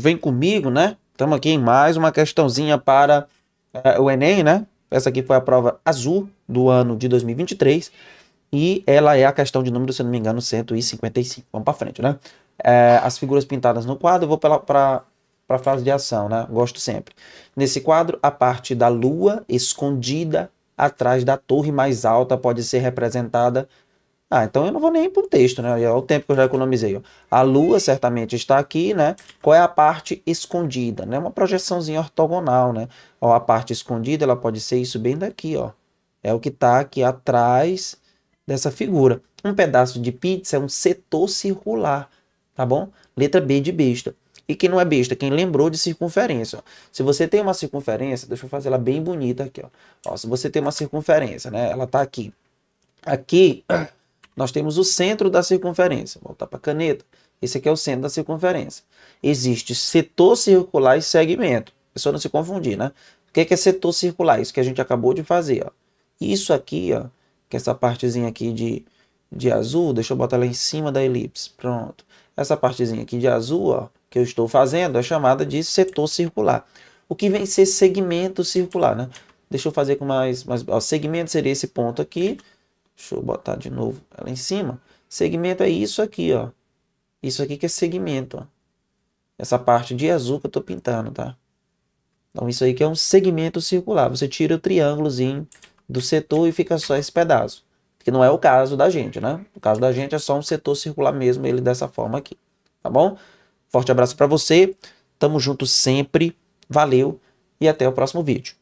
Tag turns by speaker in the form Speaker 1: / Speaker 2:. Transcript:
Speaker 1: Vem comigo, né? Estamos aqui em mais uma questãozinha para uh, o Enem, né? Essa aqui foi a prova azul do ano de 2023 e ela é a questão de número, se não me engano, 155. Vamos para frente, né? É, as figuras pintadas no quadro, eu vou para a frase de ação, né? Gosto sempre. Nesse quadro, a parte da lua escondida atrás da torre mais alta pode ser representada ah, então eu não vou nem para o texto, né? Olha é o tempo que eu já economizei. A Lua certamente está aqui, né? Qual é a parte escondida? Né? Uma projeçãozinha ortogonal, né? Ó, a parte escondida ela pode ser isso bem daqui, ó. É o que está aqui atrás dessa figura. Um pedaço de pizza é um setor circular, tá bom? Letra B de besta. E quem não é besta, quem lembrou de circunferência. Ó. Se você tem uma circunferência, deixa eu fazer ela bem bonita aqui, ó. ó se você tem uma circunferência, né? Ela está aqui. Aqui Nós temos o centro da circunferência. Voltar para a caneta. Esse aqui é o centro da circunferência. Existe setor circular e segmento. A é pessoa não se confundir, né? O é que é, setor circular? Isso que a gente acabou de fazer. Ó. Isso aqui, ó, que é essa partezinha aqui de, de azul, deixa eu botar lá em cima da elipse. Pronto. Essa partezinha aqui de azul, ó, que eu estou fazendo, é chamada de setor circular. O que vem ser segmento circular, né? Deixa eu fazer com mais... mais ó, segmento seria esse ponto aqui. Deixa eu botar de novo ela em cima. Segmento é isso aqui, ó. Isso aqui que é segmento, ó. Essa parte de azul que eu tô pintando, tá? Então, isso aí que é um segmento circular. Você tira o triângulozinho do setor e fica só esse pedaço. Que não é o caso da gente, né? O caso da gente é só um setor circular mesmo, ele dessa forma aqui. Tá bom? Forte abraço para você. Tamo junto sempre. Valeu e até o próximo vídeo.